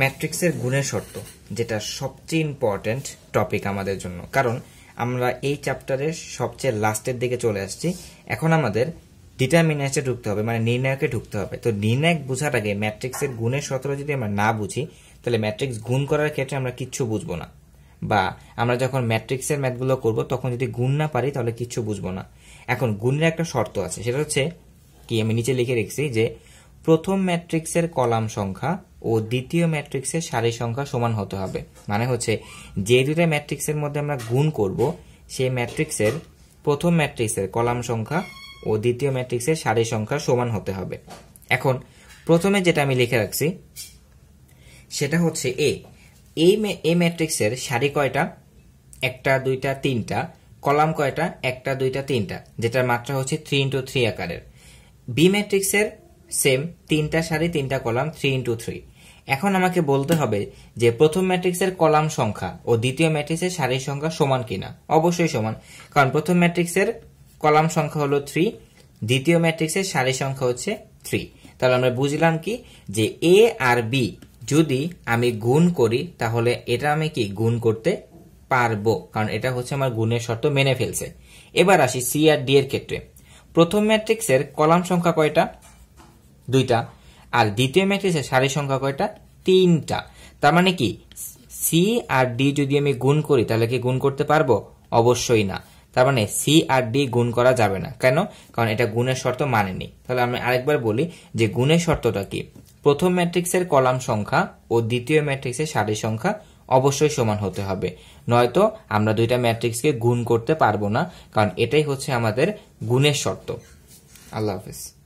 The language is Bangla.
ম্যাট্রিক্সের গুণের শর্ত যেটা সবচেয়ে ইম্পর্ট্যান্ট টপিক আমাদের জন্য কারণ আমরা এই চ্যাপ্টারের সবচেয়ে লাস্টের দিকে চলে আসছি এখন আমাদের ডিটারমিনেন্সে ঢুকতে হবে মানে নির্ণায়কে ঢুকতে হবে তো নির্ণায়ক বোঝার আগে ম্যাট্রিক্সের গুণের শর্ত যদি আমরা না বুঝি তাহলে ম্যাট্রিক্স গুণ করার ক্ষেত্রে আমরা কিচ্ছু বুঝবো না বা আমরা যখন ম্যাট্রিক্সের ম্যাথগুলো করব তখন যদি গুণ না পারি তাহলে কিচ্ছু বুঝবো না এখন গুণের একটা শর্ত আছে সেটা হচ্ছে কি আমি নিচে লিখে রেখেছি যে প্রথম ম্যাট্রিক্সের কলাম সংখ্যা ও দ্বিতীয় ম্যাট্রিক্সের সারি সংখ্যা সমান হতে হবে মানে হচ্ছে যে দুটা ম্যাট্রিক্সের মধ্যে আমরা গুণ করব সেই ম্যাট্রিক্সের প্রথম ম্যাট্রিক্সের কলাম সংখ্যা ও দ্বিতীয় ম্যাট্রিক্সের সারি সংখ্যা সমান হতে হবে এখন প্রথমে যেটা আমি লিখে রাখছি সেটা হচ্ছে এ এই এ ম্যাট্রিক্সের সারি কয়টা একটা দুইটা তিনটা কলাম কয়টা একটা দুইটা তিনটা যেটার মাত্রা হচ্ছে থ্রি ইন্টু থ্রি আকারের বি ম্যাট্রিক্সের সেম তিনটা সারি তিনটা কলাম থ্রি ইন্টু থ্রি এখন আমাকে বলতে হবে যে প্রথম ম্যাট্রিক্সের কলাম সংখ্যা ও দ্বিতীয় ম্যাট্রিক্সের সারির সংখ্যা সমান কিনা অবশ্যই সমান কারণ প্রথম ম্যাট্রিক্সের কলাম সংখ্যা হলো থ্রি দ্বিতীয় ম্যাট্রিক্সের সারির সংখ্যা হচ্ছে থ্রি তাহলে আমরা বুঝলাম কি যে এ আর বি যদি আমি গুণ করি তাহলে এটা আমি কি গুণ করতে পারবো কারণ এটা হচ্ছে আমার গুণের শর্ত মেনে ফেলছে এবার আসি সি আর ডি এর ক্ষেত্রে প্রথম ম্যাট্রিক্সের কলাম সংখ্যা কয়টা দুইটা আর দ্বিতীয় ম্যাট্রিক্সের সারি সংখ্যা কয়টা তিনটা তার মানে কি সি আর ডি যদি আমি গুণ করি তাহলে কি গুণ করতে পারবো অবশ্যই না তার মানে সি আর ডি গুণ করা যাবে না কেন কারণ এটা গুণের শর্ত মানেনি তাহলে আমি আরেকবার বলি যে গুণের শর্তটা কি প্রথম ম্যাট্রিক্সের কলাম সংখ্যা ও দ্বিতীয় ম্যাট্রিক্সের সারি সংখ্যা অবশ্যই সমান হতে হবে নয়তো আমরা দুইটা ম্যাট্রিক্সকে গুণ করতে পারবো না কারণ এটাই হচ্ছে আমাদের গুণের শর্ত আল্লাহ হাফিজ